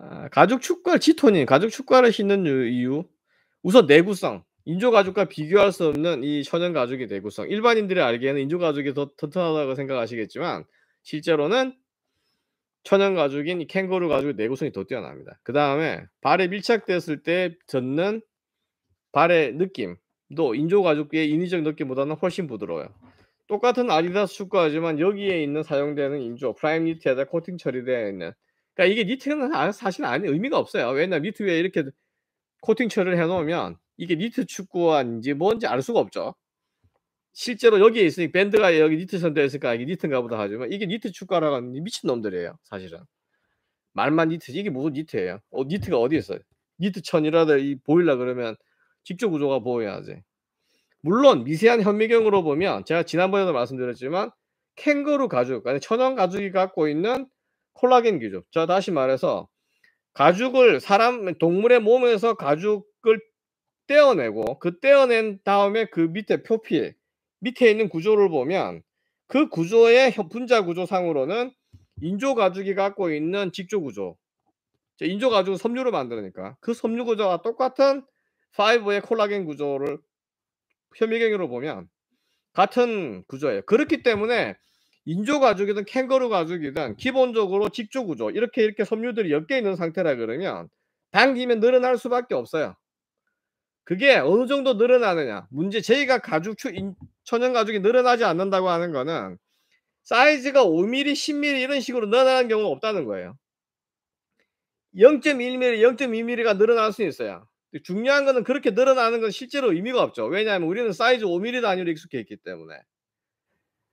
아, 가죽 축가 지토님 가죽 축구를 신는 이유 우선 내구성 인조 가죽과 비교할 수 없는 이 천연 가죽의 내구성 일반인들이 알기에는 인조 가죽이 더 튼튼하다고 생각하시겠지만 실제로는 천연 가죽인 이 캥거루 가죽의 내구성이 더 뛰어납니다. 그 다음에 발에 밀착됐을 때 젖는 발의 느낌도 인조 가죽의 인위적 느낌보다는 훨씬 부드러워요. 똑같은 아디다스 축구하지만 여기에 있는 사용되는 인조 프라임 니트에다 코팅 처리되어 있는 그러니까 이게 니트는 사실 아니 의미가 없어요. 왜냐면 니트 위에 이렇게 코팅 처리를 해놓으면 이게 니트 축구화인지 뭔지 알 수가 없죠. 실제로 여기에 있으니 밴드가 여기 니트 선되어 있으니까 이게 니트인가 보다 하지만 이게 니트 축구화라고 하는 미친 놈들이에요. 사실은 말만 니트 이게 무슨 니트예요? 어, 니트가 어디 있어요? 니트천이라도 이 보일라 그러면 직접 구조가 보여야지. 물론 미세한 현미경으로 보면 제가 지난번에도 말씀드렸지만 캥거루 가죽, 아니 천연 가죽이 갖고 있는 콜라겐 기조. 자, 다시 말해서 가죽을 사람 동물의 몸에서 가죽을 떼어내고 그 떼어낸 다음에 그 밑에 표피 밑에 있는 구조를 보면 그 구조의 분자 구조상으로는 인조 가죽이 갖고 있는 직조 구조. 인조 가죽은 섬유로 만드니까 그 섬유 구조와 똑같은 5의 콜라겐 구조를 현미경으로 보면 같은 구조예요. 그렇기 때문에 인조 가죽이든 캥거루 가죽이든 기본적으로 직조 구조 이렇게 이렇게 섬유들이 엮여 있는 상태라 그러면 당기면 늘어날 수밖에 없어요. 그게 어느 정도 늘어나느냐 문제 저희가 가죽 추 천연 가죽이 늘어나지 않는다고 하는 거는 사이즈가 5mm, 10mm 이런 식으로 늘어나는 경우는 없다는 거예요. 0.1mm, 0.2mm가 늘어날 수 있어요. 중요한 거는 그렇게 늘어나는 건 실제로 의미가 없죠. 왜냐하면 우리는 사이즈 5mm 단위로 익숙해 있기 때문에.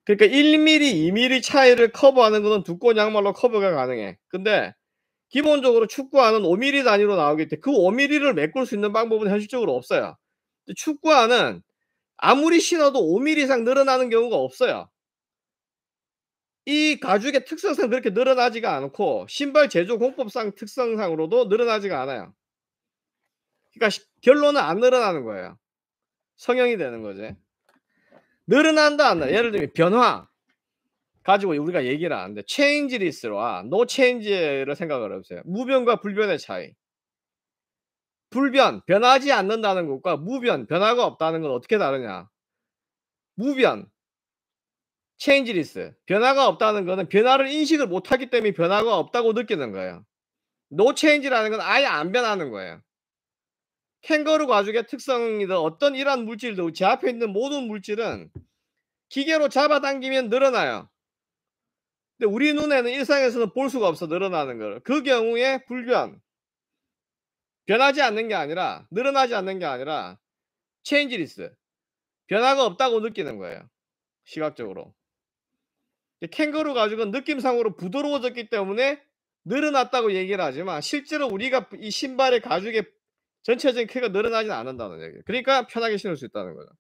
그러니까 1mm, 2mm 차이를 커버하는 것은 두꺼운 양말로 커버가 가능해. 근데 기본적으로 축구화는 5mm 단위로 나오기 때문에 그 5mm를 메꿀 수 있는 방법은 현실적으로 없어요. 축구화는 아무리 신어도 5mm 이상 늘어나는 경우가 없어요. 이 가죽의 특성상 그렇게 늘어나지가 않고 신발 제조 공법상 특성상으로도 늘어나지가 않아요. 그러니까 결론은 안 늘어나는 거예요. 성형이 되는 거지. 늘어난다 한 예를 들면 변화 가지고 우리가 얘기를 하는데 체인지리스와 로노 체인지를 생각을 해보세요. 무변과 불변의 차이. 불변 변하지 않는다는 것과 무변 변화가 없다는 건 어떻게 다르냐? 무변 체인지리스 변화가 없다는 것은 변화를 인식을 못하기 때문에 변화가 없다고 느끼는 거예요. 노 체인지라는 건 아예 안 변하는 거예요. 캥거루 가죽의 특성입니다 어떤 이러한 물질도 제 앞에 있는 모든 물질은 기계로 잡아당기면 늘어나요. 근데 우리 눈에는 일상에서는 볼 수가 없어 늘어나는 걸. 그 경우에 불변. 변하지 않는 게 아니라 늘어나지 않는 게 아니라 체인지리스. 변화가 없다고 느끼는 거예요. 시각적으로. 캥거루 가죽은 느낌상으로 부드러워졌기 때문에 늘어났다고 얘기를 하지만 실제로 우리가 이 신발의 가죽의 전체적인 크기가 늘어나진 않는다는 얘기. 예요 그러니까 편하게 신을 수 있다는 거죠.